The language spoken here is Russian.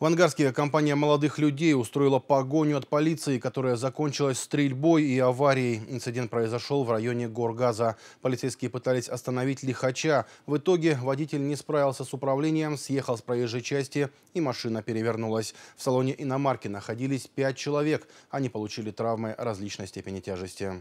В Ангарске компания молодых людей устроила погоню от полиции, которая закончилась стрельбой и аварией. Инцидент произошел в районе Горгаза. Полицейские пытались остановить лихача. В итоге водитель не справился с управлением, съехал с проезжей части и машина перевернулась. В салоне иномарки находились пять человек. Они получили травмы различной степени тяжести.